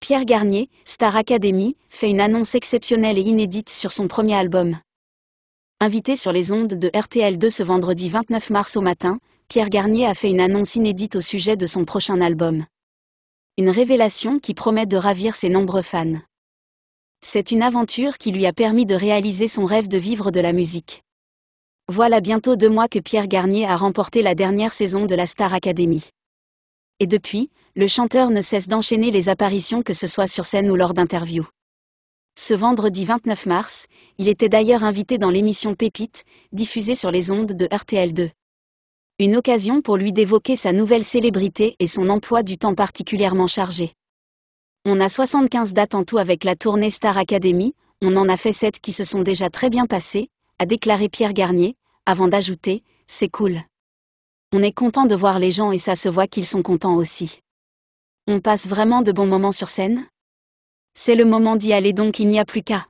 Pierre Garnier, Star Academy, fait une annonce exceptionnelle et inédite sur son premier album. Invité sur les ondes de RTL2 ce vendredi 29 mars au matin, Pierre Garnier a fait une annonce inédite au sujet de son prochain album. Une révélation qui promet de ravir ses nombreux fans. C'est une aventure qui lui a permis de réaliser son rêve de vivre de la musique. Voilà bientôt deux mois que Pierre Garnier a remporté la dernière saison de la Star Academy. Et depuis, le chanteur ne cesse d'enchaîner les apparitions que ce soit sur scène ou lors d'interviews. Ce vendredi 29 mars, il était d'ailleurs invité dans l'émission Pépite, diffusée sur les ondes de RTL2. Une occasion pour lui d'évoquer sa nouvelle célébrité et son emploi du temps particulièrement chargé. On a 75 dates en tout avec la tournée Star Academy, on en a fait 7 qui se sont déjà très bien passées, a déclaré Pierre Garnier, avant d'ajouter, c'est cool. On est content de voir les gens et ça se voit qu'ils sont contents aussi. On passe vraiment de bons moments sur scène C'est le moment d'y aller donc il n'y a plus qu'à.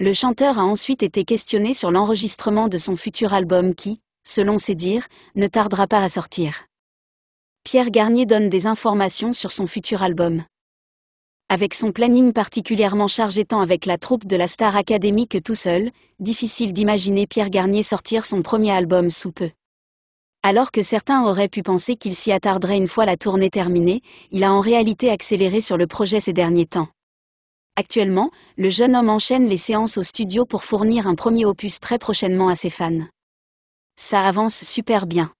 Le chanteur a ensuite été questionné sur l'enregistrement de son futur album qui, selon ses dires, ne tardera pas à sortir. Pierre Garnier donne des informations sur son futur album. Avec son planning particulièrement chargé tant avec la troupe de la Star Academy que tout seul, difficile d'imaginer Pierre Garnier sortir son premier album sous peu. Alors que certains auraient pu penser qu'il s'y attarderait une fois la tournée terminée, il a en réalité accéléré sur le projet ces derniers temps. Actuellement, le jeune homme enchaîne les séances au studio pour fournir un premier opus très prochainement à ses fans. Ça avance super bien.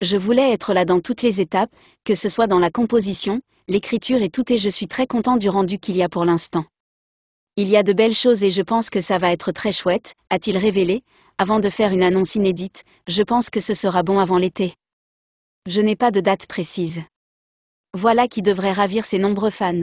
Je voulais être là dans toutes les étapes, que ce soit dans la composition, l'écriture et tout et je suis très content du rendu qu'il y a pour l'instant. Il y a de belles choses et je pense que ça va être très chouette, a-t-il révélé, avant de faire une annonce inédite, je pense que ce sera bon avant l'été. Je n'ai pas de date précise. Voilà qui devrait ravir ses nombreux fans.